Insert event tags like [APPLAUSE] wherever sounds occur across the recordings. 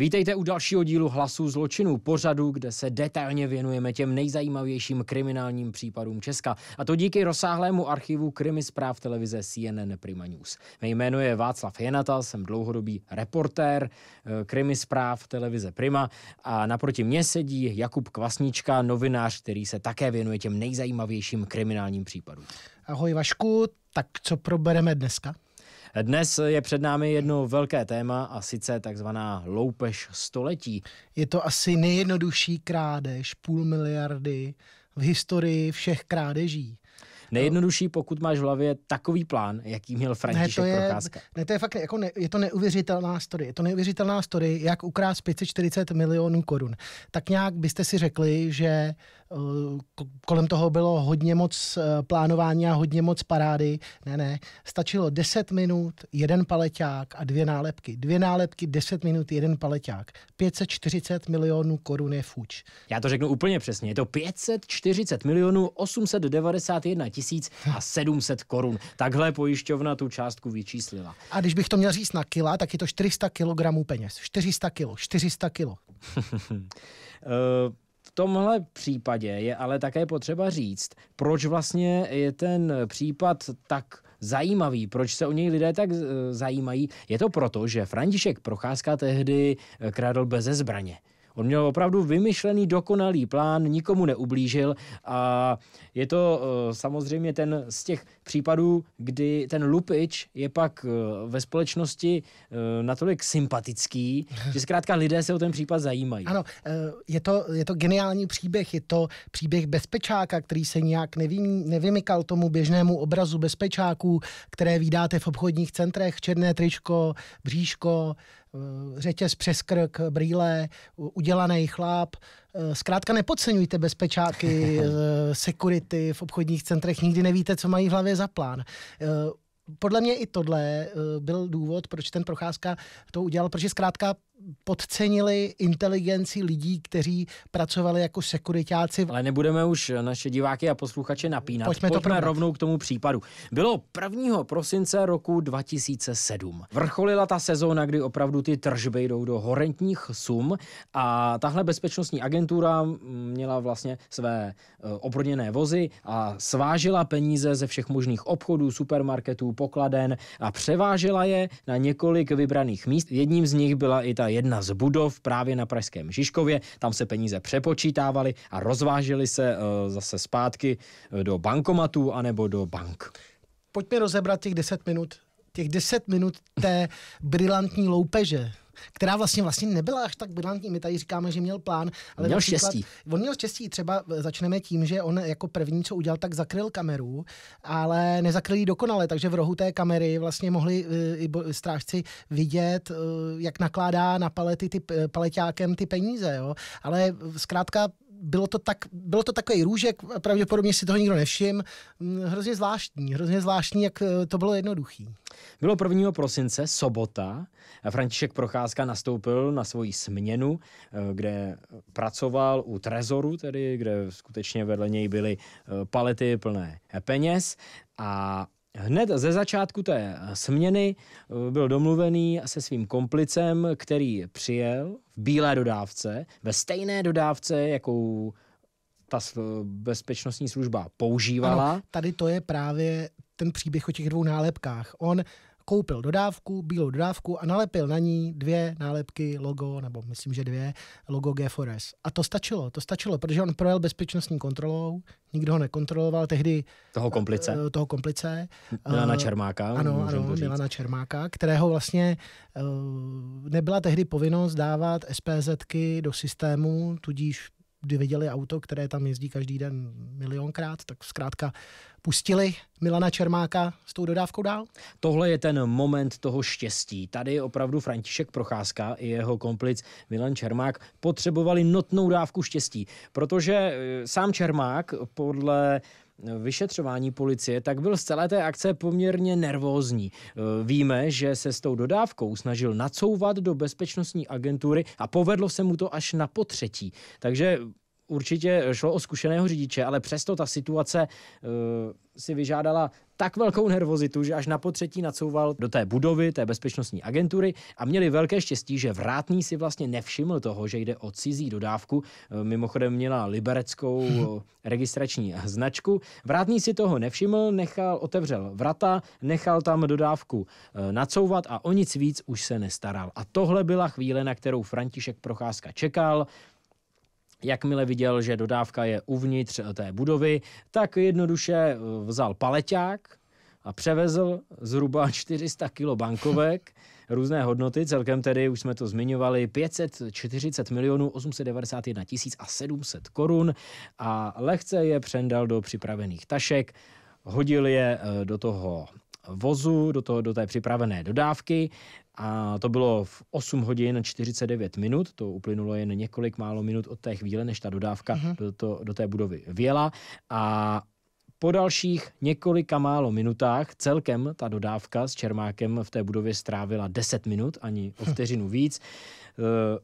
Vítejte u dalšího dílu Hlasů zločinů, pořadu, kde se detailně věnujeme těm nejzajímavějším kriminálním případům Česka. A to díky rozsáhlému archivu krimi zpráv televize CNN Prima News. Mé jméno je Václav Jenata, jsem dlouhodobý reportér eh, krimi zpráv televize Prima a naproti mě sedí Jakub Kvasnička, novinář, který se také věnuje těm nejzajímavějším kriminálním případům. Ahoj Vašku, tak co probereme dneska? Dnes je před námi jedno velké téma a sice takzvaná loupež století. Je to asi nejjednodušší krádež, půl miliardy v historii všech krádeží. Nejjednodušší, pokud máš v hlavě takový plán, jaký měl František ne, to je, Procházka. Ne, to je fakt, jako ne, je to neuvěřitelná story. Je to neuvěřitelná story, jak ukrát 540 milionů korun. Tak nějak byste si řekli, že uh, kolem toho bylo hodně moc eh, plánování a hodně moc parády. Ne, ne, stačilo 10 minut, jeden paleťák a dvě nálepky. Dvě nálepky, 10 minut, jeden paleťák. 540 milionů korun je fuč. Já to řeknu úplně přesně, je to 540 milionů 891 tisíc a 700 korun. Takhle pojišťovna tu částku vyčíslila. A když bych to měl říct na kila, tak je to 400 kilogramů peněz. 400 kilo, 400 kilo. uh... [LAUGHS] V tomhle případě je ale také potřeba říct, proč vlastně je ten případ tak zajímavý, proč se o něj lidé tak eh, zajímají. Je to proto, že František Procházka tehdy eh, kradl beze zbraně. On měl opravdu vymyšlený dokonalý plán, nikomu neublížil a je to eh, samozřejmě ten z těch případů, kdy ten lupič je pak eh, ve společnosti eh, natolik sympatický, že zkrátka lidé se o ten případ zajímají. Ano, je to, je to geniální příběh, je to příběh bezpečáka, který se nějak nevy, nevymykal tomu běžnému obrazu bezpečáků, které vydáte v obchodních centrech, černé tričko, bříško, Eh, řetěz přes krk, brýle, udělaný chlap. Eh, zkrátka nepodceňujte bezpečáky, [LAUGHS] eh, security v obchodních centrech, nikdy nevíte, co mají v hlavě za plán podle mě i tohle byl důvod, proč ten Procházka to udělal, protože zkrátka podcenili inteligenci lidí, kteří pracovali jako sekuritáci. Ale nebudeme už eh, naše diváky a posluchače napínat. Pojďme, Pojďme to Pojďme rovnou k tomu případu. Bylo 1. prosince roku 2007. Vrcholila ta sezóna, kdy opravdu ty tržby jdou do horentních sum a tahle bezpečnostní agentura mm, měla vlastně své eh, obrněné vozy a svážila peníze ze všech možných obchodů, supermarketů, pokladen a převážela je na několik vybraných míst. Jedním z nich byla i ta jedna z budov právě na Pražském Žižkově. Tam se peníze přepočítávaly a rozvážely se eh, zase zpátky eh, do bankomatů anebo do bank. Pojďme rozebrat těch 10 minut těch 10 minut té brilantní loupeže která vlastně vlastně nebyla až tak brilantní. My tady říkáme, že měl plán, ale měl například, štěstí. On měl štěstí. Třeba eh, začneme tím, že on jako první, co udělal, tak zakryl kameru, ale nezakryl ji dokonale, takže v rohu té kamery vlastně mohli eh, i strážci vidět, eh, jak nakládá na palety ty, paleťákem ty peníze. Jo? Ale zkrátka bylo to, tak, bylo to takový růžek, pravděpodobně si toho nikdo nevšim. Mm, hrozně zvláštní, hrozně zvláštní, jak eh, to bylo jednoduchý. Bylo 1. prosince, sobota, František Procházka nastoupil na svoji směnu, eh, kde pracoval u Trezoru, tedy kde skutečně vedle něj byly eh, palety plné peněz a Hned ze začátku té eh, směny eh, byl domluvený se svým komplicem, který přijel v bílé dodávce, ve stejné dodávce, jakou ta bezpečnostní služba používala. Ano, tady to je právě ten příběh o těch dvou nálepkách. On koupil dodávku, bílou dodávku a nalepil na ní dvě nálepky logo, nebo myslím, že dvě, logo G4S A to stačilo, to stačilo, protože on projel bezpečnostní kontrolou, nikdo ho nekontroloval tehdy. Toho eh, komplice. Eh, toho komplice. Milana eh, Čermáka. Ano, ano, říct. Milana Čermáka, kterého vlastně nebyla tehdy povinnost dávat SPZky do systému, tudíž kdy viděli auto, které tam jezdí každý den milionkrát, tak zkrátka pustili Milana Čermáka s tou dodávkou dál? Tohle je ten moment toho štěstí. Tady opravdu František Procházka i jeho komplic Milan Čermák potřebovali notnou dávku štěstí, protože eh, sám Čermák podle vyšetřování policie, tak byl z celé té akce poměrně nervózní. E, víme, že se s tou dodávkou snažil nacouvat do bezpečnostní agentury a povedlo se mu to až na potřetí. Takže určitě šlo o zkušeného řidiče, ale přesto ta situace e, si vyžádala tak velkou nervozitu, že až na potřetí nacouval do té budovy té bezpečnostní agentury a měli velké štěstí, že vrátný si vlastně nevšiml toho, že jde o cizí dodávku. Eh, mimochodem měla libereckou [LAUGHS] registrační značku. Vrátný si toho nevšiml, nechal, otevřel vrata, nechal tam dodávku eh, nacouvat a o nic víc už se nestaral. A tohle byla chvíle, na kterou František Procházka čekal. Jakmile viděl, že dodávka je uvnitř eh, té budovy, tak jednoduše eh, vzal paleťák a převezl zhruba 400 [LAUGHS] kilo bankovek [LAUGHS] různé hodnoty, celkem tedy, už jsme to zmiňovali, 540 milionů 891 tisíc a 700 korun a lehce je přendal do připravených tašek, hodil je eh, do toho vozu, do, toho, do té připravené dodávky a to bylo v 8 hodin 49 minut, to uplynulo jen několik málo minut od té chvíle, než ta dodávka mm-hmm. do, to, do té budovy vjela a po dalších několika málo minutách celkem ta dodávka s Čermákem v té budově strávila 10 minut, ani o [LAUGHS] vteřinu víc. Eh,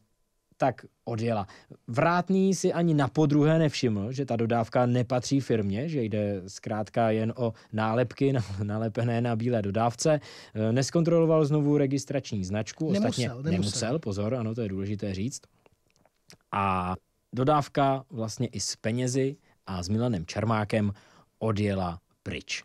tak odjela. Vrátný si ani na podruhé nevšiml, že ta dodávka nepatří firmě, že jde zkrátka jen o nálepky [LAUGHS] nalepené na bílé dodávce. Eh, neskontroloval znovu registrační značku, nemusel, ostatně nemusel, nemusel pozor, ano, to je důležité říct. A dodávka vlastně i s penězi a s Milanem Čermákem odjela pryč.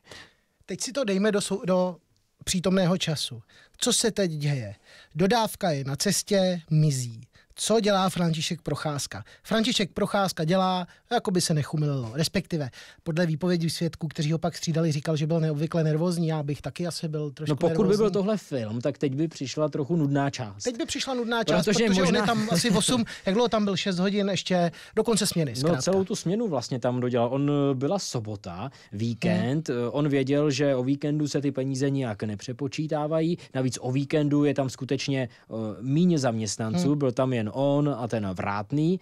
Teď si to dejme do, do přítomného času. Co se teď děje? Dodávka je na cestě, mizí co dělá František Procházka. František Procházka dělá, jako by se nechumililo. Respektive, podle výpovědí svědků, kteří ho pak střídali, říkal, že byl neobvykle nervózní, já bych taky asi byl trošku No pokud nervózní. by byl tohle film, tak teď by přišla trochu nudná část. Teď by přišla nudná část, protože, protože možná... on je tam asi 8, [LAUGHS] jak dlouho tam byl, 6 hodin ještě, dokonce směny. No, zkrátka. No celou tu směnu vlastně tam dodělal. On eh, byla sobota, víkend, hmm. on věděl, že o víkendu se ty peníze nijak nepřepočítávají, navíc o víkendu je tam skutečně uh, eh, míně zaměstnanců, hmm. byl tam je jen on a ten vrátný,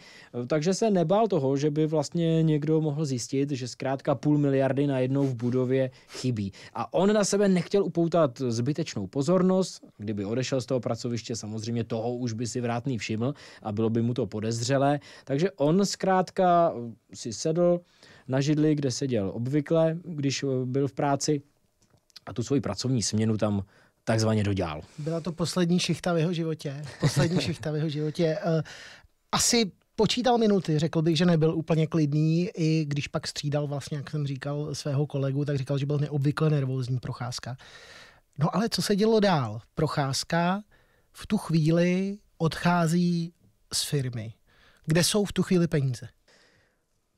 takže se nebál toho, že by vlastně někdo mohl zjistit, že zkrátka půl miliardy najednou v budově chybí. A on na sebe nechtěl upoutat zbytečnou pozornost, kdyby odešel z toho pracoviště, samozřejmě toho už by si vrátný všiml a bylo by mu to podezřelé, takže on zkrátka si sedl na židli, kde seděl obvykle, když byl v práci a tu svoji pracovní směnu tam takzvaně dodělal. Byla to poslední šichta v jeho životě. Poslední [LAUGHS] šichta v jeho životě. Eh, asi počítal minuty, řekl bych, že nebyl úplně klidný, i když pak střídal vlastně, jak jsem říkal, svého kolegu, tak říkal, že byl neobvykle nervózní Procházka. No ale co se dělo dál? Procházka v tu chvíli odchází z firmy. Kde jsou v tu chvíli peníze?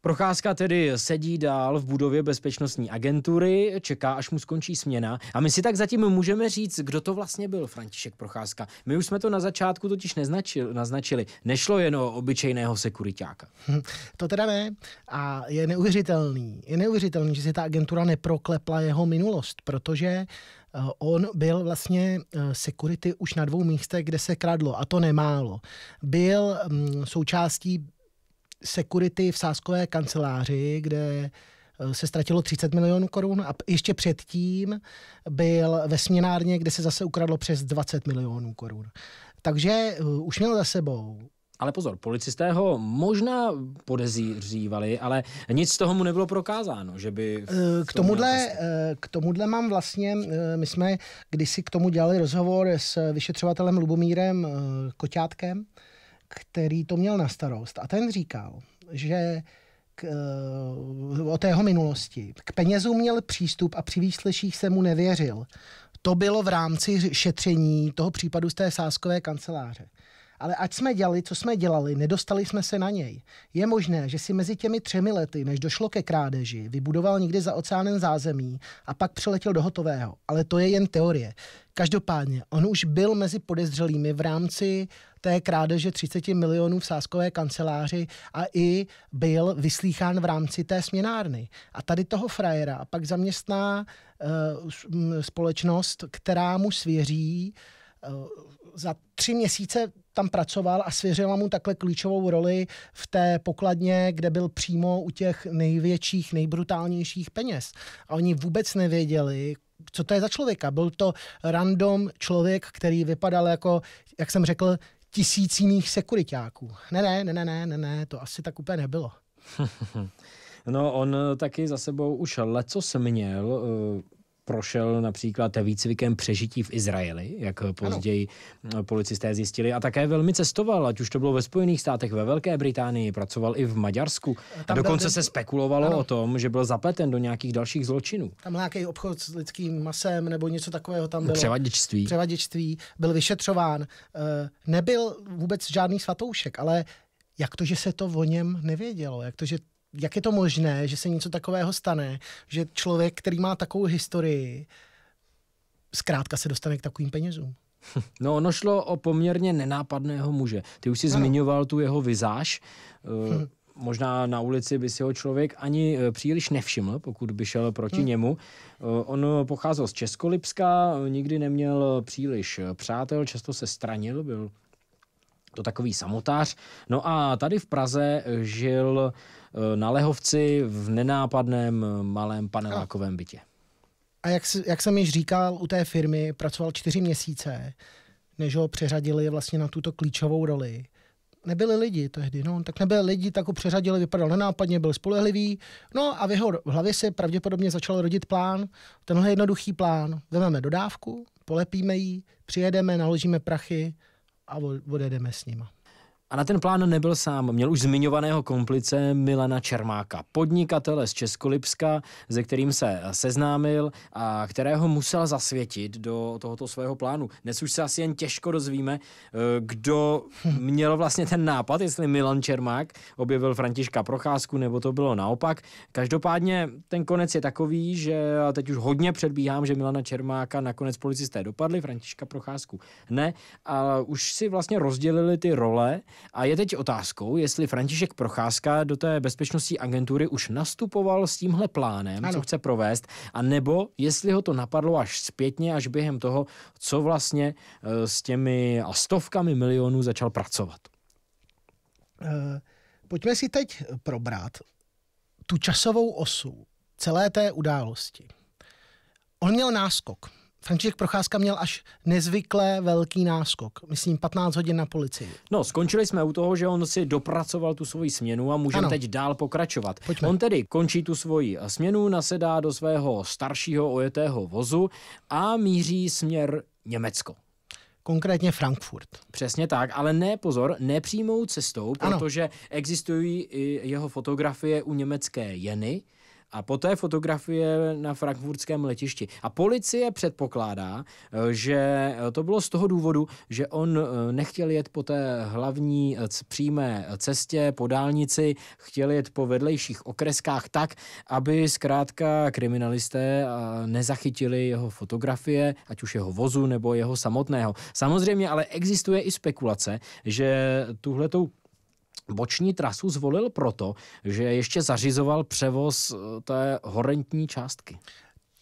Procházka tedy sedí dál v budově bezpečnostní agentury, čeká, až mu skončí směna. A my si tak zatím můžeme říct, kdo to vlastně byl František Procházka. My už jsme to na začátku totiž neznačili, naznačili. Nešlo jen o obyčejného sekuritáka. Hm, to teda ne. A je neuvěřitelný. Je neuvěřitelný, že si ta agentura neproklepla jeho minulost, protože eh, On byl vlastně eh, security už na dvou místech, kde se kradlo, a to nemálo. Byl hm, součástí security v sáskové kanceláři, kde eh, se ztratilo 30 milionů korun a ještě předtím byl ve směnárně, kde se zase ukradlo přes 20 milionů korun. Takže eh, už měl za sebou ale pozor, policisté ho možná podezřívali, ale nic z toho mu nebylo prokázáno, že by... Eh, k tomuhle, k tomuhle mám vlastně, my jsme kdysi k tomu dělali rozhovor s vyšetřovatelem Lubomírem Koťátkem, který to měl na starost. A ten říkal, že k, eh, o tého minulosti. K penězům měl přístup a při výsleších se mu nevěřil. To bylo v rámci šetření toho případu z té sáskové kanceláře. Ale ať jsme dělali, co jsme dělali, nedostali jsme se na něj. Je možné, že si mezi těmi třemi lety, než došlo ke krádeži, vybudoval někde za oceánem zázemí a pak přiletěl do hotového. Ale to je jen teorie. Každopádně, on už byl mezi podezřelými v rámci té krádeže 30 milionů v sáskové kanceláři a i byl vyslýchán v rámci té směnárny. A tady toho frajera pak zaměstná uh, společnost, která mu svěří uh, za tři měsíce tam pracoval a svěřila mu takhle klíčovou roli v té pokladně, kde byl přímo u těch největších, nejbrutálnějších peněz. A oni vůbec nevěděli, co to je za člověka. Byl to random člověk, který vypadal jako, jak jsem řekl, tisíc jiných sekuritáků. Ne, ne, ne, ne, ne, ne, ne. to asi tak úplně nebylo. [LAUGHS] no, on taky za sebou už leco měl, eh, prošel například výcvikem přežití v Izraeli, jak později ano. Eh, policisté zjistili, a také velmi cestoval, ať už to bylo ve Spojených státech, ve Velké Británii, pracoval i v Maďarsku. Tam dokonce byl... se spekulovalo ano. o tom, že byl zapleten do nějakých dalších zločinů. Tam nějaký obchod s lidským masem nebo něco takového tam bylo. Převaděčství. Převaděčství. Byl vyšetřován. Eh, nebyl vůbec žádný svatoušek, ale jak to, že se to o něm nevědělo, jak to, že jak je to možné, že se něco takového stane, že člověk, který má takovou historii, zkrátka se dostane k takovým penězům. [LAUGHS] No, ono šlo o poměrně nenápadného muže. Ty už si ano. zmiňoval tu jeho vizáž. Eh, hm. Možná na ulici by si ho člověk ani eh, příliš nevšiml, pokud by šel proti hmm. němu. Eh, on pocházel z Českolipska, nikdy neměl příliš přátel, často se stranil, byl to takový samotář. No a tady v Praze žil Eh, na Lehovci v nenápadném eh, malém panelákovém bytě. A jak, jak jsem již říkal, u té firmy pracoval čtyři měsíce, než ho přeřadili vlastně na tuto klíčovou roli. Nebyli lidi tehdy, no, tak nebyli lidi, tak ho přeřadili, vypadal nenápadně, byl spolehlivý, no a v jeho hlavě se pravděpodobně začal rodit plán, tenhle jednoduchý plán, vezmeme dodávku, polepíme ji, přijedeme, naložíme prachy a odjedeme s nima. A na ten plán nebyl sám, měl už zmiňovaného komplice Milana Čermáka, podnikatele z Českolipska, ze kterým se seznámil a kterého musel zasvětit do tohoto svého plánu. Dnes už se asi jen těžko dozvíme, eh, kdo [LAUGHS] měl vlastně ten nápad, jestli Milan Čermák objevil Františka Procházku, nebo to bylo naopak. Každopádně ten konec je takový, že a teď už hodně předbíhám, že Milana Čermáka nakonec policisté dopadli, Františka Procházku ne, ale už si vlastně rozdělili ty role a je teď otázkou, jestli František Procházka do té bezpečnostní agentury už nastupoval s tímhle plánem, ano. co chce provést, a nebo jestli ho to napadlo až zpětně, až během toho, co vlastně eh, s těmi stovkami milionů začal pracovat. Eh, pojďme si teď probrat tu časovou osu celé té události. On měl náskok. František Procházka měl až nezvykle velký náskok. Myslím 15 hodin na policii. No, skončili jsme u toho, že on si dopracoval tu svoji směnu a můžeme teď dál pokračovat. Pojďme. On tedy končí tu svoji směnu, nasedá do svého staršího ojetého vozu a míří směr Německo konkrétně Frankfurt. Přesně tak, ale ne pozor, nepřímou cestou, ano. protože existují i jeho fotografie u německé Jeny, a poté fotografie na frankfurtském letišti. A policie předpokládá, eh, že eh, to bylo z toho důvodu, že on eh, nechtěl jet po té hlavní přímé cestě, po dálnici, chtěl jet po vedlejších okreskách tak, aby zkrátka kriminalisté nezachytili jeho fotografie, ať už jeho vozu nebo jeho samotného. Samozřejmě ale existuje i spekulace, že tuhletou boční trasu zvolil proto, že ještě zařizoval převoz eh, té horentní částky.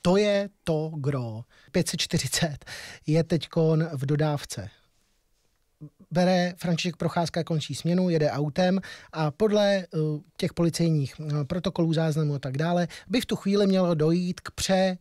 To je to gro. 540 je teď v dodávce. Bere František Procházka končí směnu, jede autem a podle eh, těch policejních eh, protokolů, záznamů a tak dále, by v tu chvíli mělo dojít k pře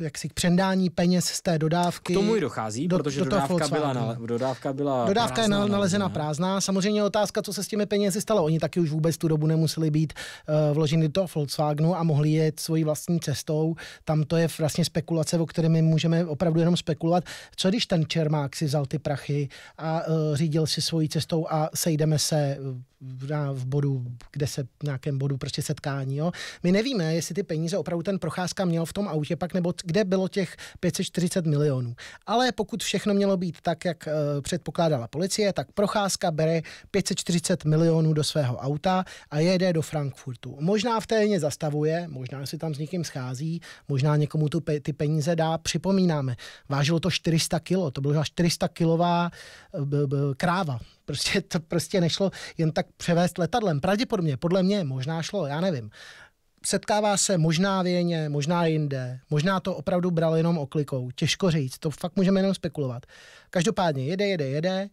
jaksi k přendání peněz z té dodávky. K tomu i dochází, do, protože do dodávka, byla, na, dodávka byla Dodávka prázdná, je nalezena ne? prázdná. Samozřejmě otázka, co se s těmi penězi stalo. Oni taky už vůbec tu dobu nemuseli být vloženi eh, vloženy do toho Volkswagenu a mohli jet svojí vlastní cestou. Tam to je vlastně spekulace, o které my můžeme opravdu jenom spekulovat. Co když ten Čermák si vzal ty prachy a uh, řídil si svojí cestou a sejdeme se v, v bodu, kde se v nějakém bodu prostě setkání. Jo? My nevíme, jestli ty peníze opravdu ten Procházka měl v tom autě pak, nebo kde bylo těch 540 milionů. Ale pokud všechno mělo být tak, jak e, předpokládala policie, tak Procházka bere 540 milionů do svého auta a jede do Frankfurtu. Možná v téně zastavuje, možná si tam s někým schází, možná někomu tu pe- ty peníze dá. Připomínáme, vážilo to 400 kilo, to byla 400 kilová eh, b- b- kráva. Prostě to prostě nešlo jen tak převést letadlem. Pravděpodobně, podle mě, možná šlo, já nevím setkává se možná věně, možná jinde, možná to opravdu bral jenom oklikou, těžko říct, to fakt můžeme jenom spekulovat. Každopádně jede, jede, jede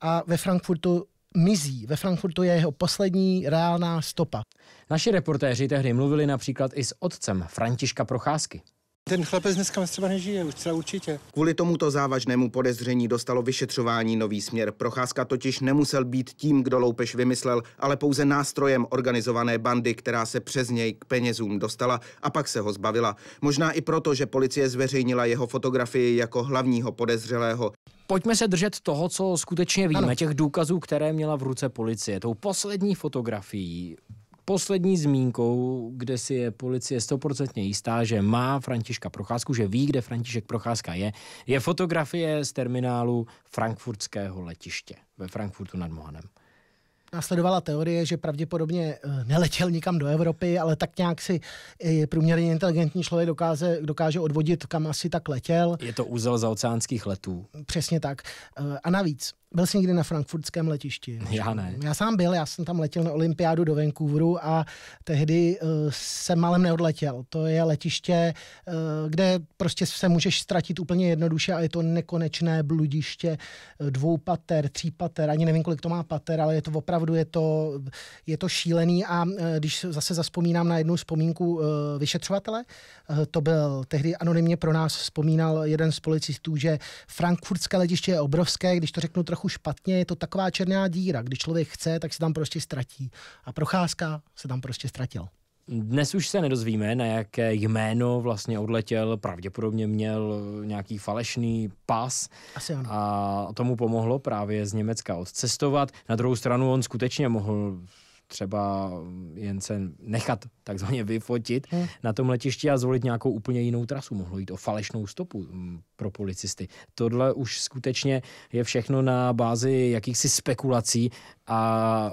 a ve Frankfurtu mizí. Ve Frankfurtu je jeho poslední reálná stopa. Naši reportéři tehdy mluvili například i s otcem Františka Procházky. Ten chlapec dneska třeba nežije, už třeba určitě. Kvůli tomuto závažnému podezření dostalo vyšetřování nový směr. Procházka totiž nemusel být tím, kdo loupež vymyslel, ale pouze nástrojem organizované bandy, která se přes něj k penězům dostala a pak se ho zbavila. Možná i proto, že policie zveřejnila jeho fotografii jako hlavního podezřelého. Pojďme se držet toho, co skutečně víme, ano. těch důkazů, které měla v ruce policie. Tou poslední fotografií poslední zmínkou, kde si je policie stoprocentně jistá, že má Františka Procházku, že ví, kde František Procházka je, je fotografie z terminálu frankfurtského letiště ve Frankfurtu nad Mohanem. Následovala teorie, že pravděpodobně eh, neletěl nikam do Evropy, ale tak nějak si eh, průměrně inteligentní člověk dokáže, dokáže odvodit, kam asi tak letěl. Je to úzel za oceánských letů. Přesně tak. Eh, a navíc, byl jsi někdy na frankfurtském letišti? Já ne. Já sám byl, já jsem tam letěl na olympiádu do Vancouveru a tehdy uh, jsem malem neodletěl. To je letiště, uh, kde prostě se můžeš ztratit úplně jednoduše a je to nekonečné bludiště eh, dvou pater, tří pater, ani nevím, kolik to má pater, ale je to opravdu, je to, je to šílený a uh, když zase zaspomínám na jednu vzpomínku uh, vyšetřovatele, uh, to byl tehdy anonymně pro nás vzpomínal jeden z policistů, že frankfurtské letiště je obrovské, když to řeknu trochu trochu špatně, je to taková černá díra. Když člověk chce, tak se tam prostě ztratí. A Procházka se tam prostě ztratil. Dnes už se nedozvíme, na jaké jméno vlastně odletěl. Pravděpodobně měl eh, nějaký falešný pas. Asi ano. A tomu pomohlo právě z Německa odcestovat. Na druhou stranu on skutečně mohl třeba jen se nechat takzvaně vyfotit hmm. na tom letišti a zvolit nějakou úplně jinou trasu. Mohlo jít o falešnou stopu mm, pro policisty. Tohle už skutečně je všechno na bázi jakýchsi spekulací a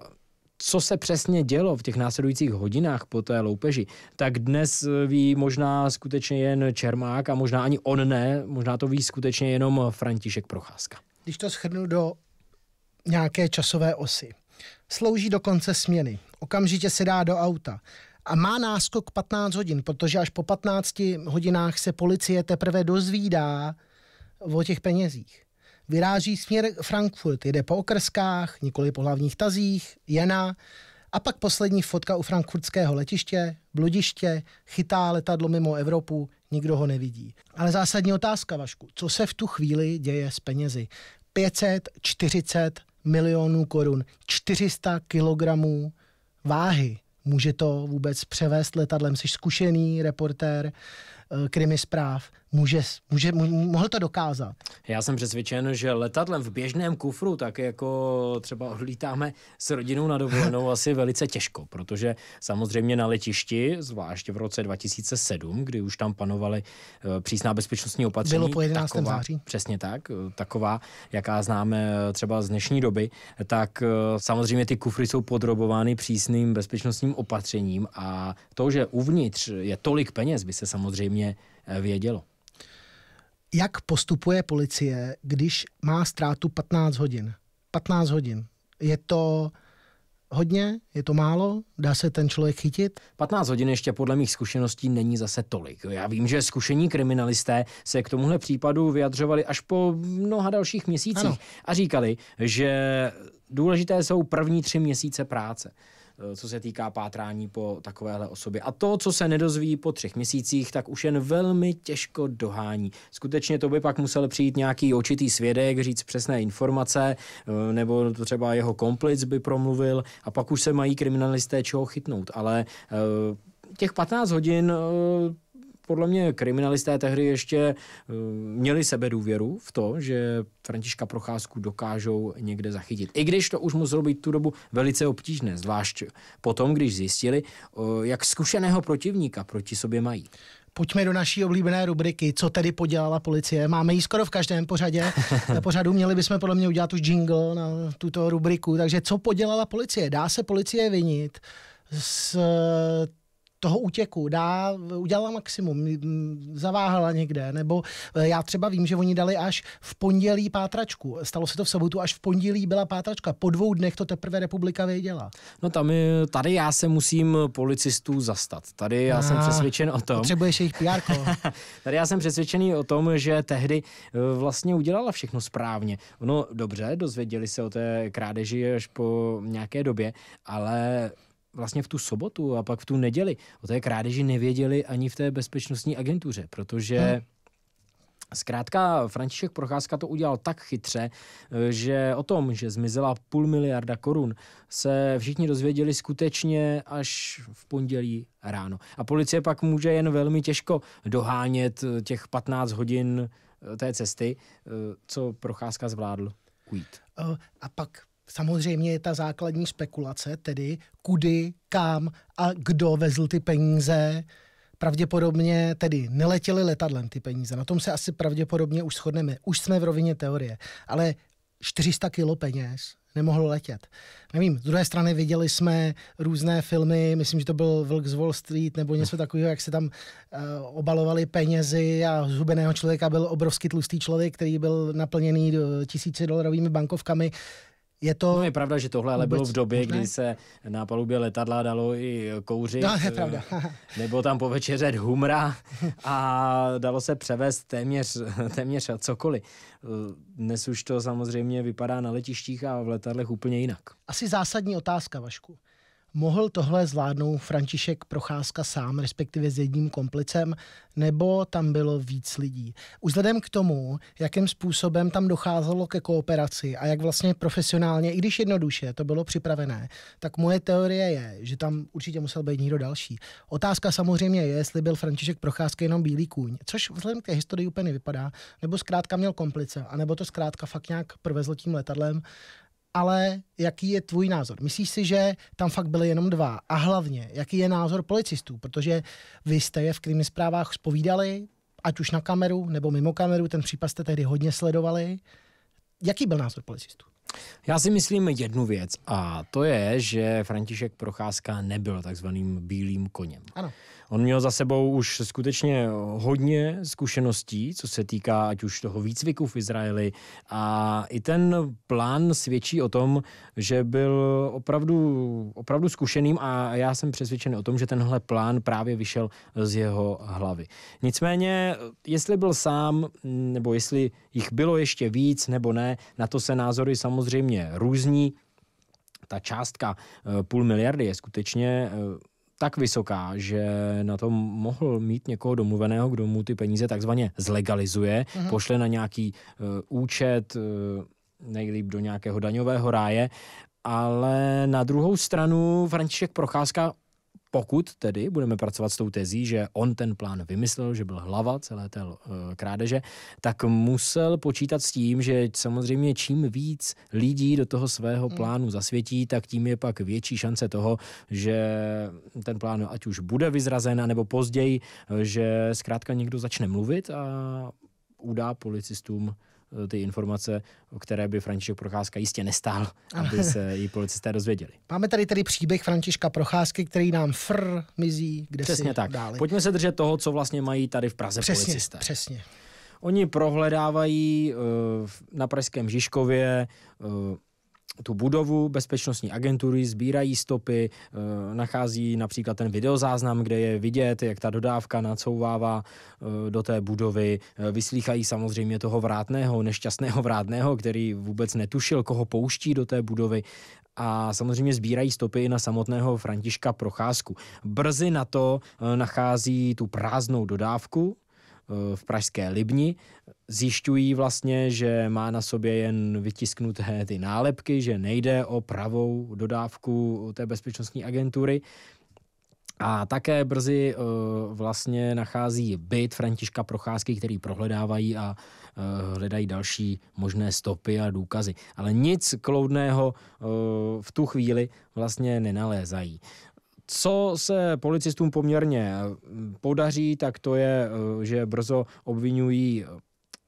co se přesně dělo v těch následujících hodinách po té loupeži, tak dnes eh, ví možná skutečně jen Čermák a možná ani on ne, možná to ví skutečně jenom František Procházka. Když to shrnu do nějaké časové osy, Slouží do konce směny. Okamžitě se dá do auta a má náskok 15 hodin, protože až po 15 hodinách se policie teprve dozvídá o těch penězích. Vyráží směr Frankfurt, jede po okrskách, nikoli po hlavních tazích, jena, a pak poslední fotka u frankfurtského letiště, bludiště, chytá letadlo mimo Evropu, nikdo ho nevidí. Ale zásadní otázka, Vašku, co se v tu chvíli děje s penězi? 540 milionů korun, 400 kilogramů váhy. Může to vůbec převést letadlem? Jsi zkušený reportér eh, krimi zpráv může, může, mohl to dokázat. Já jsem přesvědčen, že letadlem v běžném kufru, tak jako třeba odlítáme s rodinou na dovolenou, asi velice těžko, protože samozřejmě na letišti, zvláště v roce 2007, kdy už tam panovaly eh, přísná bezpečnostní opatření. Bylo po 11. Taková, září. Přesně tak, eh, taková, jaká známe eh, třeba z dnešní doby, tak samozřejmě ty kufry jsou podrobovány přísným bezpečnostním opatřením a to, že uvnitř je tolik peněz, by se samozřejmě vědělo jak postupuje policie, když má ztrátu 15 hodin. 15 hodin. Je to hodně, je to málo, dá se ten člověk chytit? 15 hodin ještě podle mých zkušeností není zase tolik. Já vím, že zkušení kriminalisté se k tomuhle případu vyjadřovali až po mnoha dalších měsících ano. a říkali, že důležité jsou první tři měsíce práce. Eh, co se týká pátrání po takovéhle osobě. A to, co se nedozví po třech měsících, tak už jen velmi těžko dohání. Skutečně to by pak musel přijít nějaký očitý svědek, říct přesné informace, eh, nebo třeba jeho komplic by promluvil a pak už se mají kriminalisté čeho chytnout. Ale eh, těch 15 hodin podle mě kriminalisté tehdy ještě eh, měli sebe důvěru v to, že Františka Procházku dokážou někde zachytit. I když to už muselo být tu dobu velice obtížné, zvlášť potom, když zjistili, eh, jak zkušeného protivníka proti sobě mají. Pojďme do naší oblíbené rubriky, co tedy podělala policie. Máme ji skoro v každém pořadě. Na pořadu měli bychom podle mě udělat už jingle na tuto rubriku. Takže co podělala policie? Dá se policie vinit z toho útěku dá, udělala maximum, zaváhala někde, nebo eh, já třeba vím, že oni dali až v pondělí pátračku. Stalo se to v sobotu, až v pondělí byla pátračka. Po dvou dnech to teprve republika věděla. No tam je, tady já se musím policistů zastat. Tady já A, jsem ah, přesvědčen o tom. Potřebuješ jejich PR. [LAUGHS] tady já jsem přesvědčený o tom, že tehdy eh, vlastně udělala všechno správně. No dobře, dozvěděli se o té krádeži až po nějaké době, ale vlastně v tu sobotu a pak v tu neděli o té krádeži nevěděli ani v té bezpečnostní agentuře, protože hmm. Zkrátka, František Procházka to udělal tak chytře, eh, že o tom, že zmizela půl miliarda korun, se všichni dozvěděli skutečně až v pondělí ráno. A policie pak může jen velmi těžko dohánět eh, těch 15 hodin eh, té cesty, co Procházka zvládl ujít. A pak Samozřejmě je ta základní spekulace, tedy kudy, kam a kdo vezl ty peníze. Pravděpodobně tedy neletěly letadlem ty peníze. Na tom se asi pravděpodobně už shodneme. Už jsme v rovině teorie. Ale 400 kilo peněz nemohlo letět. Nevím, z druhé strany viděli jsme různé filmy, myslím, že to byl Vlk z Wall Street nebo něco takového, jak se tam uh, obalovali penězi a zubeného člověka byl obrovský tlustý člověk, který byl naplněný eh, tisíci tisíce dolarovými bankovkami. Je to... No je pravda, že tohle ale bylo v době, možné? kdy se na palubě letadla dalo i kouřit. No, je pravda. Eh, nebo tam po večeře humra a dalo se převést téměř, téměř cokoliv. Eh, dnes už to samozřejmě vypadá na letištích a v letadlech úplně jinak. Asi zásadní otázka, Vašku. Mohl tohle zvládnout František Procházka sám, respektive s jedním komplicem, nebo tam bylo víc lidí? Už vzhledem k tomu, jakým způsobem tam docházelo ke kooperaci a jak vlastně profesionálně, i když jednoduše to bylo připravené, tak moje teorie je, že tam určitě musel být někdo další. Otázka samozřejmě je, jestli byl František Procházka jenom bílý kůň, což vzhledem k té historii úplně nevypadá, nebo zkrátka měl komplice, anebo to zkrátka fakt nějak provezl tím letadlem ale jaký je tvůj názor? Myslíš si, že tam fakt byly jenom dva? A hlavně, jaký je názor policistů? Protože vy jste je v krimi zprávách zpovídali, ať už na kameru nebo mimo kameru, ten případ jste tehdy hodně sledovali. Jaký byl názor policistů? Já si myslím jednu věc a to je, že František Procházka nebyl takzvaným bílým koněm. Ano. On měl za sebou už skutečně hodně zkušeností, co se týká ať už toho výcviku v Izraeli a i ten plán svědčí o tom, že byl opravdu, opravdu zkušeným a já jsem přesvědčen o tom, že tenhle plán právě vyšel z jeho hlavy. Nicméně, jestli byl sám, nebo jestli jich bylo ještě víc, nebo ne, na to se názory samozřejmě různí. Ta částka eh, půl miliardy je skutečně eh, tak vysoká, že na tom mohl mít někoho domluveného, kdo mu ty peníze takzvaně zlegalizuje, mm-hmm. pošle na nějaký uh, účet, uh, nejlíp do nějakého daňového ráje ale na druhou stranu František Procházka pokud tedy budeme pracovat s tou tezí, že on ten plán vymyslel, že byl hlava celé té eh, krádeže, tak musel počítat s tím, že samozřejmě čím víc lidí do toho svého hmm. plánu zasvětí, tak tím je pak větší šance toho, že ten plán ať už bude vyzrazen, nebo později, eh, že zkrátka někdo začne mluvit a udá policistům Eh, ty informace, o které by František Procházka jistě nestál, aby se [LAUGHS] i policisté dozvěděli. Máme tady tedy příběh Františka Procházky, který nám fr mizí, kde Přesně tak. Dáli. Pojďme se držet toho, co vlastně mají tady v Praze přesně, policisté. Přesně. Oni prohledávají eh, na pražském Žižkově eh, tu budovu bezpečnostní agentury, sbírají stopy, eh, nachází například ten videozáznam, kde je vidět, jak ta dodávka nacouvává eh, do té budovy, eh, vyslýchají samozřejmě toho vrátného, nešťastného vrátného, který vůbec netušil, koho pouští do té budovy a samozřejmě sbírají stopy i na samotného Františka Procházku. Brzy na to nachází tu prázdnou dodávku, v pražské Libni zjišťují vlastně, že má na sobě jen vytisknuté ty nálepky, že nejde o pravou dodávku té bezpečnostní agentury. A také brzy eh, vlastně nachází byt Františka Procházky, který prohledávají a uh, hledají další možné stopy a důkazy. Ale nic kloudného eh, v tu chvíli vlastně nenalézají. Co se policistům poměrně podaří, tak to je, že brzo obvinují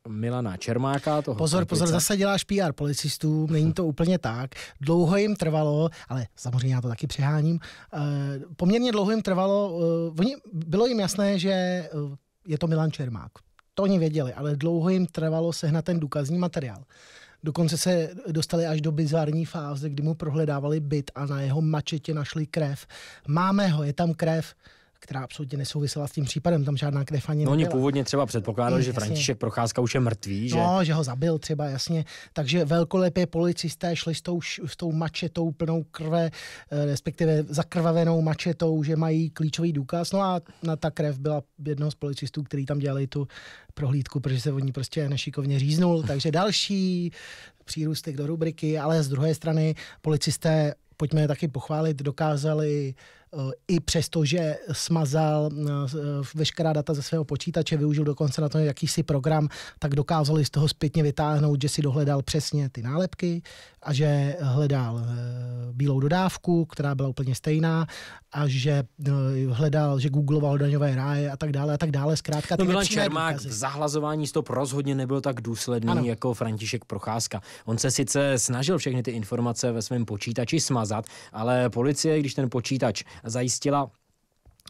Milana Čermáka. Toho pozor, kompice. pozor, zase děláš PR policistů, není to úplně tak. Dlouho jim trvalo, ale samozřejmě já to taky přeháním, eh, poměrně dlouho jim trvalo, eh, bylo jim jasné, že eh, je to Milan Čermák. To oni věděli, ale dlouho jim trvalo sehnat ten důkazní materiál. Dokonce se dostali až do bizarní fáze, kdy mu prohledávali byt a na jeho mačetě našli krev. Máme ho, je tam krev která absolutně nesouvisela s tím případem, tam žádná krev ani No nebyla. oni původně třeba předpokládali, že František Procházka už je mrtvý, že? No, že ho zabil třeba, jasně. Takže velkolepě policisté šli s tou, s tou mačetou plnou krve, eh, respektive zakrvavenou mačetou, že mají klíčový důkaz. No a na ta krev byla jednoho z policistů, který tam dělali tu prohlídku, protože se oni prostě nešikovně říznul. [LAUGHS] Takže další přírůstek do rubriky, ale z druhé strany policisté pojďme je taky pochválit, dokázali Eh, i přesto, že smazal eh, veškerá data ze svého počítače, využil dokonce na to jakýsi program, tak dokázali z toho zpětně vytáhnout, že si dohledal přesně ty nálepky a že hledal eh, bílou dodávku, která byla úplně stejná a že hledal, že googloval daňové ráje a tak dále a tak dále. Zkrátka, no Milan Čermák v zahlazování stop rozhodně nebyl tak důsledný ano. jako František Procházka. On se sice snažil všechny ty informace ve svém počítači smazat, ale policie, když ten počítač zajistila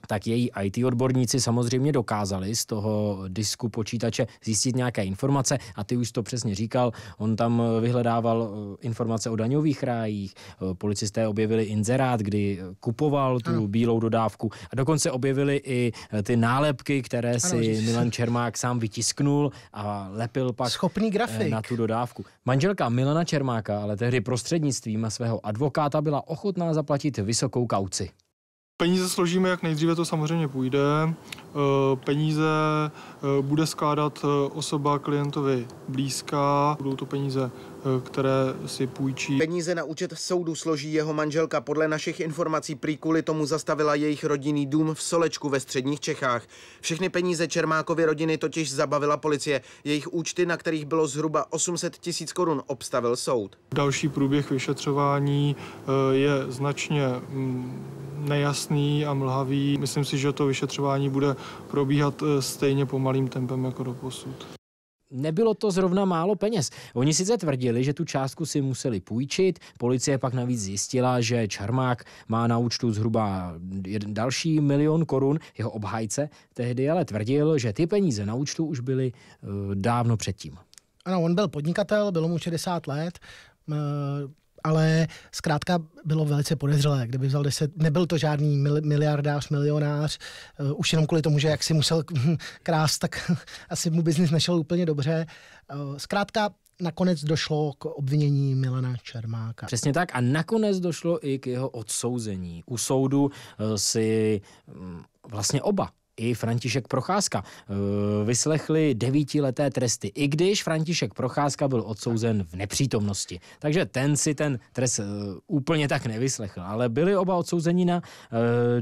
tak její IT odborníci samozřejmě dokázali z toho disku počítače zjistit nějaké informace a ty už to přesně říkal, on tam eh, vyhledával eh, informace o daňových rájích, eh, policisté objevili inzerát, kdy kupoval tu ano. bílou dodávku a dokonce objevili i ty nálepky, které ano, si ano, Milan Čermák sám vytisknul a lepil pak Schopný grafik. na tu dodávku. Manželka Milana Čermáka ale tehdy prostřednictvím svého advokáta byla ochotná zaplatit vysokou kauci. Peníze složíme, jak nejdříve to samozřejmě půjde. Eh, peníze eh, bude skládat eh, osoba klientovi blízká, budou to peníze které si půjčí. Peníze na účet soudu složí jeho manželka. Podle našich informací prý kvůli tomu zastavila jejich rodinný dům v Solečku ve středních Čechách. Všechny peníze Čermákovy rodiny totiž zabavila policie. Jejich účty, na kterých bylo zhruba 800 tisíc korun, obstavil soud. Další průběh vyšetřování eh, je značně mm, nejasný a mlhavý. Myslím si, že to vyšetřování bude probíhat eh, stejně pomalým tempem jako do posud nebylo to zrovna málo peněz. Oni sice tvrdili, že tu částku si museli půjčit, policie pak navíc zjistila, že Čarmák má na účtu zhruba jeden další milion korun, jeho obhájce tehdy ale tvrdil, že ty peníze na účtu už byly eh, dávno předtím. Ano, on byl podnikatel, bylo mu 60 let, eh, ale zkrátka bylo velice podezřelé, kdyby vzal 10, nebyl to žádný miliardář, milionář, uh, už jenom kvůli tomu, že jak si musel [LAUGHS] krást, tak [LAUGHS] asi mu biznis nešel úplně dobře. Uh, zkrátka nakonec došlo k obvinění Milana Čermáka. Přesně tak a nakonec došlo i k jeho odsouzení. U soudu eh, si mm, vlastně oba i František Procházka eh, vyslechli devítileté tresty, i když František Procházka byl odsouzen v nepřítomnosti. Takže ten si ten trest eh, úplně tak nevyslechl, ale byli oba odsouzeni na eh,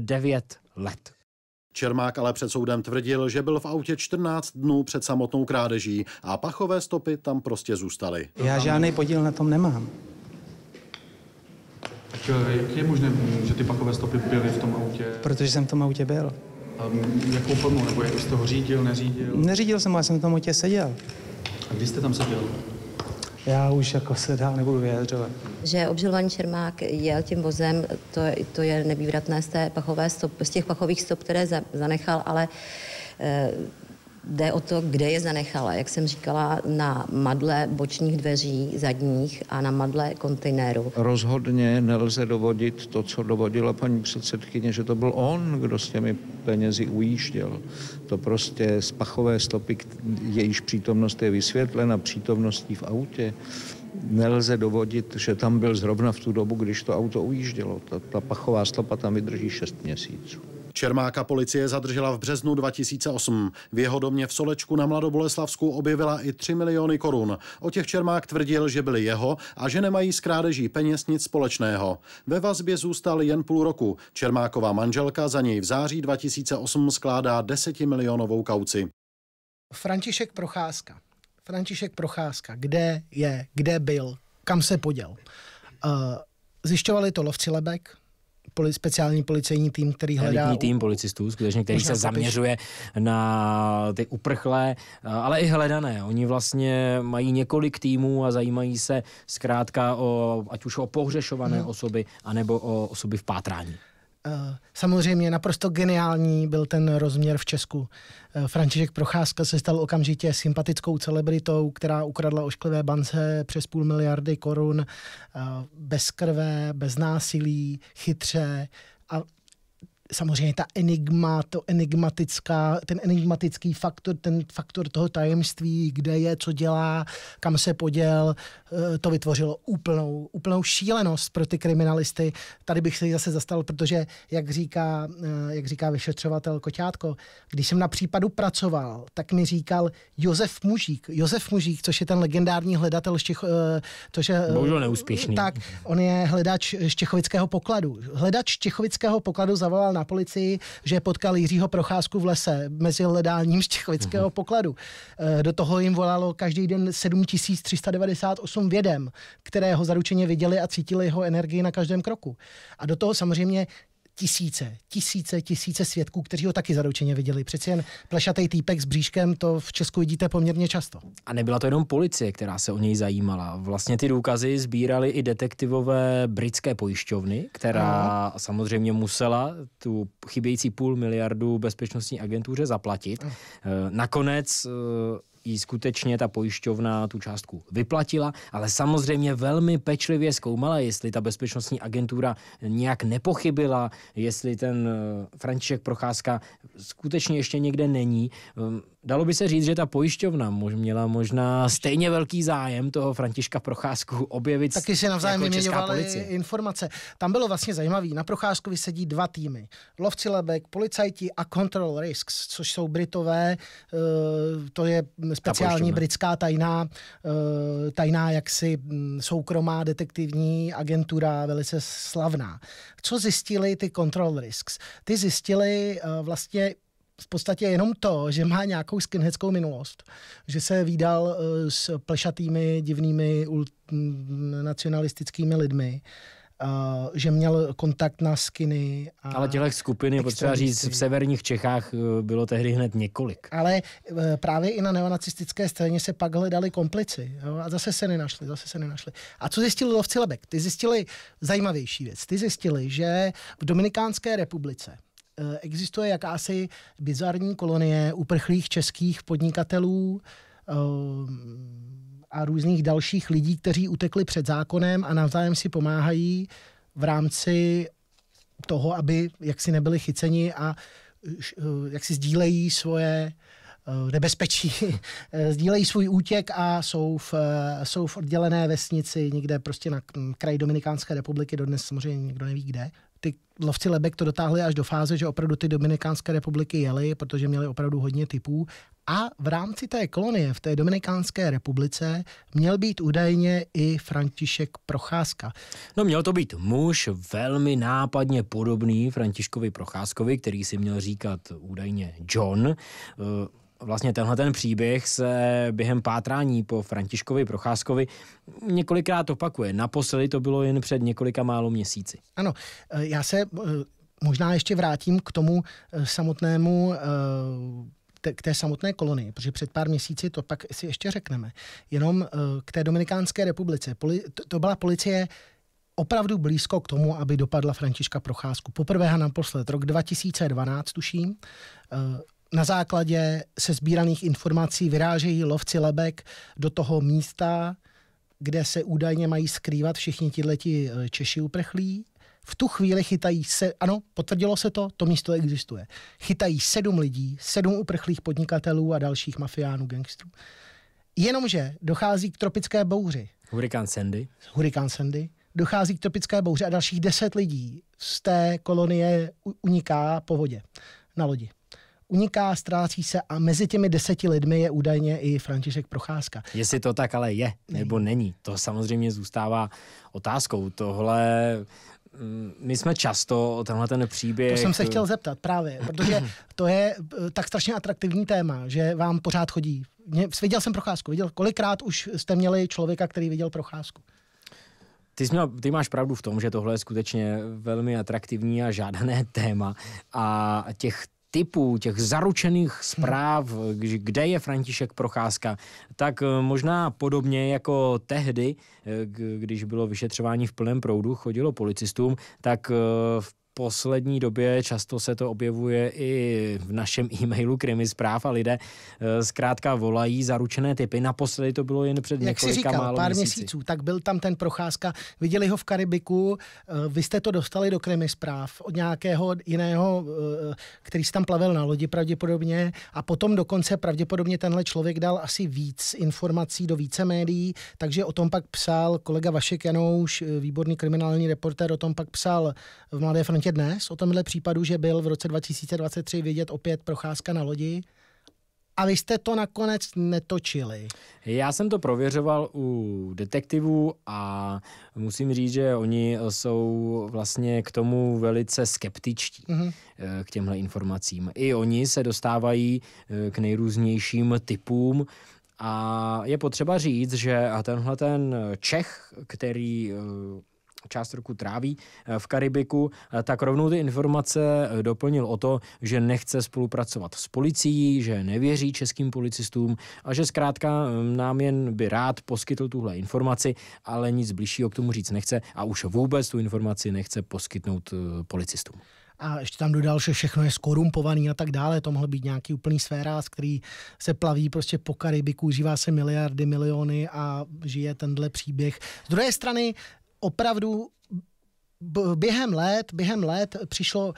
devět let. Čermák ale před soudem tvrdil, že byl v autě 14 dnů před samotnou krádeží a pachové stopy tam prostě zůstaly. Já žádný podíl na tom nemám. Tak jak je možné, že ty pachové stopy byly v tom autě? Protože jsem v tom autě byl jakou formu? Nebo jak jste ho řídil, neřídil? Neřídil jsem, ale jsem tam otě seděl. A kdy jste tam seděl? Já už jako se dál nebudu vyjadřovat. Že obžalovaný Čermák jel tím vozem, to, to je nevývratné z, té pachové stop, z těch pachových stop, které zanechal, ale eh, jde o to, kde je zanechala. Jak jsem říkala, na madle bočních dveří zadních a na madle kontejneru. Rozhodně nelze dovodit to, co dovodila paní předsedkyně, že to byl on, kdo s těmi penězi ujížděl. To prostě pachové stopy, jejíž přítomnost je vysvětlena přítomností v autě, nelze dovodit, že tam byl zrovna v tu dobu, když to auto ujíždělo. Ta, ta pachová stopa tam vydrží 6 měsíců. Čermáka policie zadržela v březnu 2008. V jeho domě v Solečku na Mladoboleslavsku objevila i 3 miliony korun. O těch Čermák tvrdil, že byly jeho a že nemají s krádeží peněz nic společného. Ve vazbě zůstal jen půl roku. Čermáková manželka za něj v září 2008 skládá 10 milionovou kauci. František Procházka. František Procházka, kde je, kde byl, kam se poděl. Eh, zjišťovali to lovci Lebek, poli, speciální policejní tým, který hledá... Elitní tým policistů, skutečně, který se zaměřuje na ty uprchlé, ale i hledané. Oni vlastně mají několik týmů a zajímají se zkrátka o, ať už o pohřešované hmm. osoby, anebo o osoby v pátrání. Eh, samozřejmě naprosto geniální byl ten rozměr v Česku. Eh, František Procházka se stal okamžitě sympatickou celebritou, která ukradla ošklivé bance přes půl miliardy korun, eh, bez krve, bez násilí, chytře a samozřejmě ta enigma, to enigmatická, ten enigmatický faktor, ten faktor toho tajemství, kde je, co dělá, kam se poděl, eh, to vytvořilo úplnou, úplnou šílenost pro ty kriminalisty. Tady bych se zase zastal, protože, jak říká, eh, jak říká vyšetřovatel Koťátko, když jsem na případu pracoval, tak mi říkal Josef Mužík. Josef Mužík, což je ten legendární hledatel Štěch, to, že, Bohužel neúspěšný. Tak, on je hledač štěchovického pokladu. Hledač štěchovického pokladu zavolal na policii, že potkal Jiřího Procházku v lese mezi hledáním štěchovického mhm. pokladu. Eh, do toho jim volalo každý den 7398 vědem, které ho zaručeně viděli a cítili jeho energii na každém kroku. A do toho samozřejmě tisíce, tisíce, tisíce svědků, kteří ho taky zaručeně viděli. Přeci jen plešatý týpek s bříškem, to v Česku vidíte poměrně často. A nebyla to jenom policie, která se o něj zajímala. Vlastně ty důkazy sbírali i detektivové britské pojišťovny, která no. samozřejmě musela tu chybějící půl miliardu bezpečnostní agentuře zaplatit. No. Nakonec eh, jí skutečně ta pojišťovna tu částku vyplatila, ale samozřejmě velmi pečlivě zkoumala, jestli ta bezpečnostní agentura nějak nepochybila, jestli ten eh, František Procházka skutečně ještě někde není. Ehm, dalo by se říct, že ta pojišťovna měla možná stejně velký zájem toho Františka Procházku objevit. Taky si jako navzájem jako policie informace. Tam bylo vlastně zajímavé. Na Procházku sedí dva týmy. Lovci lebek, policajti a Control Risks, což jsou Britové. Eh, to je hm, speciální britská tajná, eh, tajná jaksi mm, soukromá detektivní agentura, velice slavná. Co zjistili ty control risks? Ty zjistili eh, vlastně v podstatě jenom to, že má nějakou skinheadskou minulost, že se výdal eh, s plešatými, divnými, mm, nacionalistickými lidmi Eh, že měl kontakt na skiny. A ale těch skupin, je potřeba říct, v severních Čechách eh, bylo tehdy hned několik. Ale eh, právě i na neonacistické scéně se pak hledali komplici jo? a zase se nenašli, zase se nenašli. A co zjistili lovci lebek? Ty zjistili zajímavější věc. Ty zjistili, že v Dominikánské republice existuje jakási bizarní kolonie uprchlých českých podnikatelů, a různých dalších lidí, kteří utekli před zákonem a navzájem si pomáhají v rámci toho, aby jaksi nebyli chyceni a eh, jak si sdílejí svoje eh, nebezpečí, [LAUGHS] sdílejí svůj útěk a jsou v, eh, jsou v oddělené vesnici někde prostě na hm, kraji Dominikánské republiky, dodnes samozřejmě nikdo neví kde, ty lovci lebek to dotáhli až do fáze, že opravdu ty Dominikánské republiky jeli, protože měli opravdu hodně typů. A v rámci té kolonie v té Dominikánské republice měl být údajně i František Procházka. No měl to být muž velmi nápadně podobný Františkovi Procházkovi, který si měl říkat údajně John. Eh, Vlastně tenhle ten příběh se během pátrání po Františkovi Procházkovi několikrát opakuje. Naposledy to bylo jen před několika málo měsíci. Ano, eh, já se eh, možná ještě vrátím k tomu eh, samotnému k té samotné kolonii, protože před pár měsíci to pak si ještě řekneme. Jenom k té Dominikánské republice. To byla policie opravdu blízko k tomu, aby dopadla Františka Procházku. Poprvé a naposled, rok 2012, tuším, na základě se sbíraných informací vyrážejí lovci lebek do toho místa, kde se údajně mají skrývat všichni tihleti eh, Češi uprchlí. V tu chvíli chytají se, ano, potvrdilo se to, to místo existuje. Chytají sedm lidí, sedm uprchlých podnikatelů a dalších mafiánů, gangstrů. Jenomže dochází k tropické bouři. Hurikán Sandy. Hurikán Sandy. Dochází k tropické bouři a dalších deset lidí z té kolonie uniká po vodě na lodi uniká, ztrácí se a mezi těmi deseti lidmi je údajně i František Procházka. Jestli to tak ale je, nebo není, to samozřejmě zůstává otázkou. Tohle mm, my jsme často o tenhle ten příběh... To jsem se chtěl zeptat právě, protože to je eh, tak strašně atraktivní téma, že vám pořád chodí. Mě, viděl jsem procházku, viděl, kolikrát už jste měli člověka, který viděl procházku. Ty, jsi měl, ty máš pravdu v tom, že tohle je skutečně velmi atraktivní a žádané [LAUGHS] téma a těch typů, těch zaručených zpráv, kde je František Procházka, tak eh, možná podobně jako tehdy, eh, když bylo vyšetřování v plném proudu, chodilo policistům, tak eh, v poslední době často se to objevuje i v našem e-mailu Krimi zpráv a lidé eh, zkrátka volají zaručené typy. Naposledy to bylo jen před Jak několika říkal, málo pár měsíců. Tak byl tam ten Procházka, viděli ho v Karibiku, eh, vy jste to dostali do Krimi zpráv od nějakého jiného, eh, který se tam plavil na lodi pravděpodobně a potom dokonce pravděpodobně tenhle člověk dal asi víc informací do více médií, takže o tom pak psal kolega Vašek Janouš, výborný kriminální reportér, o tom pak psal v Mladé Františce tě dnes o tomhle případu, že byl v roce 2023 vidět opět procházka na lodi. A vy jste to nakonec netočili. Já jsem to prověřoval u detektivů a musím říct, že oni jsou vlastně k tomu velice skeptičtí, mm-hmm. k těmhle informacím. I oni se dostávají eh, k nejrůznějším typům a je potřeba říct, že tenhle ten Čech, který eh, část roku tráví eh, v Karibiku, eh, tak rovnou ty informace eh, doplnil o to, že nechce spolupracovat s policií, že nevěří českým policistům a že zkrátka nám jen by rád poskytl tuhle informaci, ale nic blížšího k tomu říct nechce a už vůbec tu informaci nechce poskytnout policistům a ještě tam dodal, že všechno je skorumpovaný a tak dále. To mohl být nějaký úplný sféráz, který se plaví prostě po Karibiku, užívá se miliardy, miliony a žije tenhle příběh. Z druhé strany opravdu během let, během let přišlo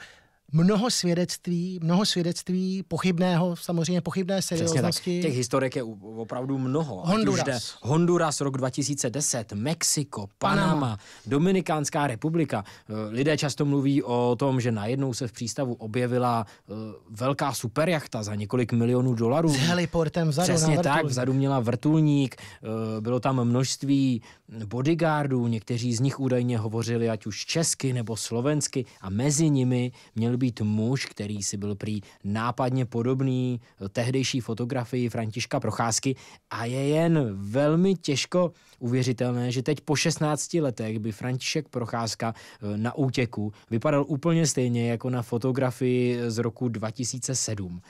mnoho svědectví, mnoho svědectví pochybného, samozřejmě pochybné serióznosti. Těch historik je opravdu mnoho. Honduras. jde Honduras rok 2010, Mexiko, Panama, Panama, Dominikánská republika. Eh, lidé často mluví o tom, že najednou se v přístavu objevila eh, velká superjachta za několik milionů dolarů. S heliportem vzadu Přesně na tak, vzadu měla vrtulník, eh, bylo tam množství bodyguardů, někteří z nich údajně hovořili ať už česky nebo slovensky a mezi nimi měli být muž, který si byl prý nápadně podobný eh, tehdejší fotografii Františka Procházky a je jen velmi těžko uvěřitelné, že teď po 16 letech by František Procházka eh, na útěku vypadal úplně stejně jako na fotografii eh, z roku 2007.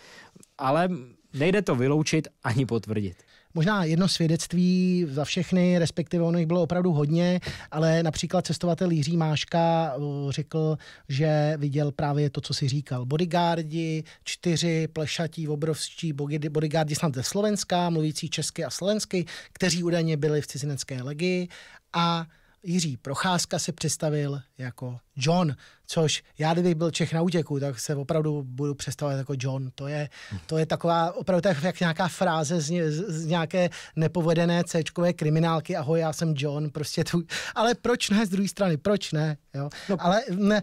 Ale nejde to vyloučit ani potvrdit možná jedno svědectví za všechny, respektive ono jich bylo opravdu hodně, ale například cestovatel Jiří Máška eh, řekl, že viděl právě to, co si říkal. Bodyguardi, čtyři plešatí, obrovští bodyguardi snad ze Slovenska, mluvící česky a slovensky, kteří údajně byli v cizinecké legii a Jiří Procházka se představil jako John což já, kdybych byl Čech na útěku, tak se opravdu budu představovat jako John. To je, to je taková, opravdu tak jak nějaká fráze z, ně, z nějaké nepovedené c kriminálky, ahoj, já jsem John, prostě tu, ale proč ne z druhé strany, proč ne, jo? No, ale ne,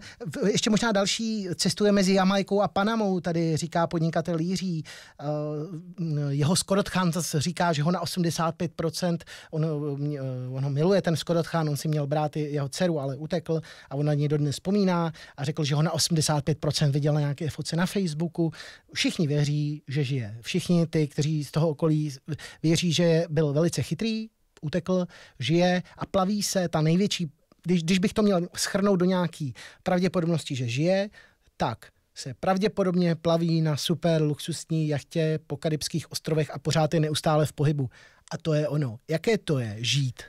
ještě možná další cestuje mezi Jamajkou a Panamou, tady říká podnikatel Jiří, uh, jeho Scott Hunt říká, že ho na 85%, on, eh, eh, on ho miluje ten Scott on si měl brát jeho dceru, ale utekl a on na něj dodnes vzpomíná, a řekl, že ho na 85% viděl na nějaké fotce na Facebooku. Všichni věří, že žije. Všichni ty, kteří z toho okolí věří, že byl velice chytrý, utekl, žije a plaví se ta největší, když, když bych to měl schrnout do nějaký pravděpodobnosti, že žije, tak se pravděpodobně plaví na super luxusní jachtě po karibských ostrovech a pořád je neustále v pohybu. A to je ono. Jaké to je žít?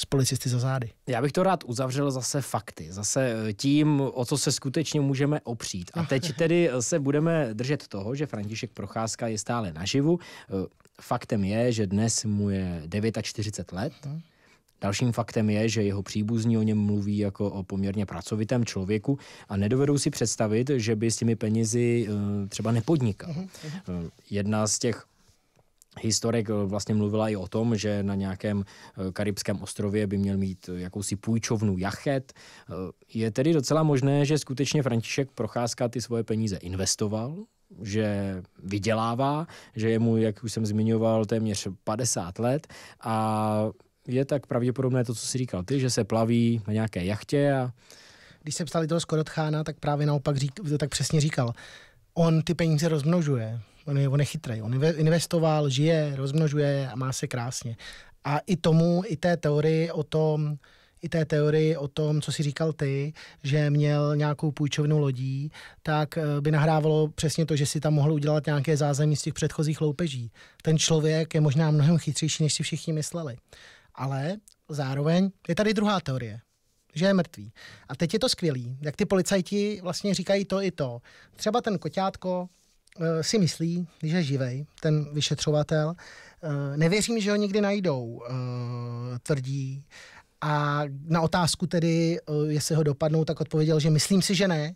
s policisty za zády. Já bych to rád uzavřel zase fakty, zase eh, tím, o co se skutečně můžeme opřít. A teď tedy eh, se budeme držet toho, že František Procházka je stále naživu. Eh, faktem je, že dnes mu je 49 let. Dalším faktem je, že jeho příbuzní o něm mluví jako o poměrně pracovitém člověku a nedovedou si představit, že by s těmi penězi třeba nepodnikal. Mhm, mhm. Jedna z těch Historik eh, vlastně mluvila i o tom, že na nějakém eh, karibském ostrově by měl mít eh, jakousi půjčovnu jachet. Je tedy docela možné, že skutečně František Procházka ty svoje peníze investoval, že vydělává, že je mu, jak už jsem zmiňoval, téměř 50 let a je tak pravděpodobné to, co si říkal ty, že se plaví na nějaké jachtě a... Když se psali toho Skorotchána, tak právě naopak řík, tak přesně říkal, on ty peníze rozmnožuje on je, on je chytrý, on investoval, žije, rozmnožuje a má se krásně. A i tomu, i té teorii o tom, i té teorii o tom, co si říkal ty, že měl nějakou půjčovnu lodí, tak eh, by nahrávalo přesně to, že si tam mohl udělat nějaké zázemí z těch předchozích loupeží. Ten člověk je možná mnohem chytřejší, než si všichni mysleli. Ale zároveň je tady druhá teorie, že je mrtvý. A teď je to skvělý, jak ty policajti vlastně říkají to i to. Třeba ten koťátko Eh, si myslí, když je živej, ten vyšetřovatel. Eh, nevěřím, že ho někdy najdou, eh, tvrdí. A na otázku tedy, jestli ho dopadnou, tak odpověděl, že myslím si, že ne,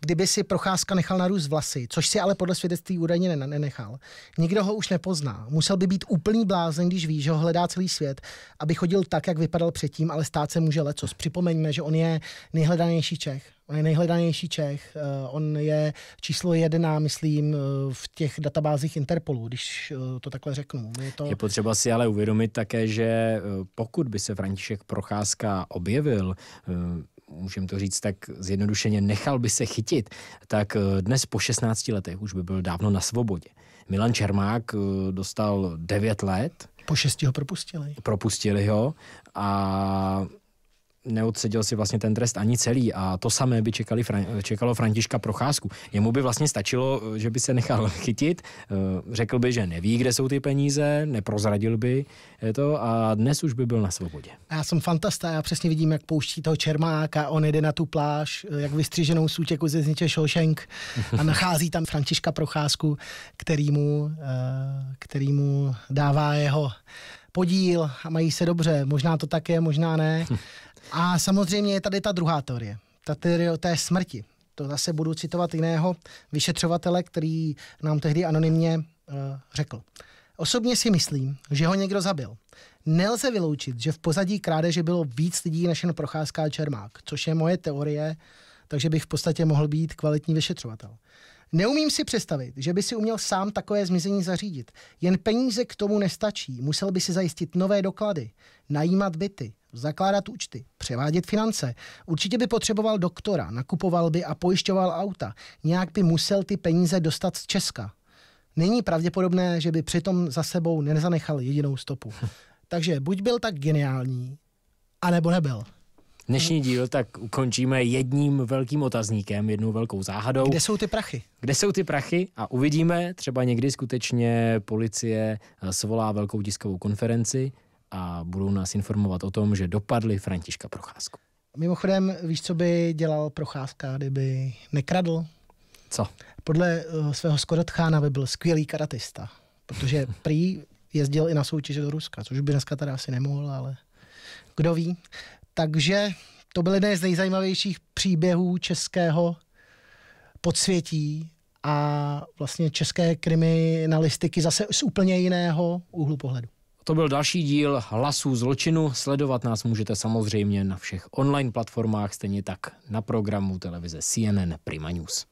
kdyby si Procházka nechal narůst vlasy, což si ale podle svědectví údajně nenechal. Nikdo ho už nepozná. Musel by být úplný blázen, když ví, že ho hledá celý svět, aby chodil tak, jak vypadal předtím, ale stát se může lecos. Připomeňme, že on je nejhledanější Čech. On je nejhledanější Čech. Eh, on je číslo jedna, myslím, eh, v těch databázích Interpolu, když eh, to takhle řeknu. Je, to... je potřeba si ale uvědomit také, že pokud by se František Procházka objevil, můžeme to říct tak zjednodušeně, nechal by se chytit, tak dnes po 16 letech už by byl dávno na svobodě. Milan Čermák dostal 9 let. Po šesti ho propustili. Propustili ho a neodseděl si vlastně ten trest ani celý a to samé by čekali, čekalo Františka Procházku. Jemu by vlastně stačilo, že by se nechal [LAUGHS] chytit, eh, řekl by, že neví, kde jsou ty peníze, neprozradil by eh, to a dnes už by byl na svobodě. Já jsem fantasta, já přesně vidím, jak pouští toho Čermáka, on jede na tu pláž, eh, jak vystřiženou z ze zniče Šošenk a nachází tam Františka Procházku, který mu, který mu dává jeho podíl a mají se dobře. Možná to tak je, možná ne. [LAUGHS] A samozřejmě je tady ta druhá teorie, ta teorie o té smrti. To zase budu citovat jiného vyšetřovatele, který nám tehdy anonymně uh, řekl. Osobně si myslím, že ho někdo zabil. Nelze vyloučit, že v pozadí krádeže bylo víc lidí než jen Procházka a Čermák, což je moje teorie, takže bych v podstatě mohl být kvalitní vyšetřovatel. Neumím si představit, že by si uměl sám takové zmizení zařídit. Jen peníze k tomu nestačí. Musel by si zajistit nové doklady, najímat byty, zakládat účty, převádět finance. Určitě by potřeboval doktora, nakupoval by a pojišťoval auta. Nějak by musel ty peníze dostat z Česka. Není pravděpodobné, že by přitom za sebou nezanechal jedinou stopu. [LAUGHS] Takže buď byl tak geniální, anebo nebyl. Dnešní díl tak ukončíme jedním velkým otazníkem, jednou velkou záhadou. Kde jsou ty prachy? Kde jsou ty prachy? A uvidíme, třeba někdy skutečně policie eh, svolá velkou tiskovou konferenci a budou nás informovat o tom, že dopadli Františka Procházku. Mimochodem, víš, co by dělal Procházka, kdyby nekradl? Co? Podle uh, svého Skodatchána by byl skvělý karatista, protože [LAUGHS] prý jezdil i na soutěže do Ruska, což by dneska teda asi nemohl, ale kdo ví. Takže to byl jeden z nejzajímavějších příběhů českého podsvětí a vlastně české kriminalistiky zase z úplně jiného úhlu pohledu. To byl další díl Hlasů zločinu. Sledovat nás můžete samozřejmě na všech online platformách, stejně tak na programu televize CNN Prima News.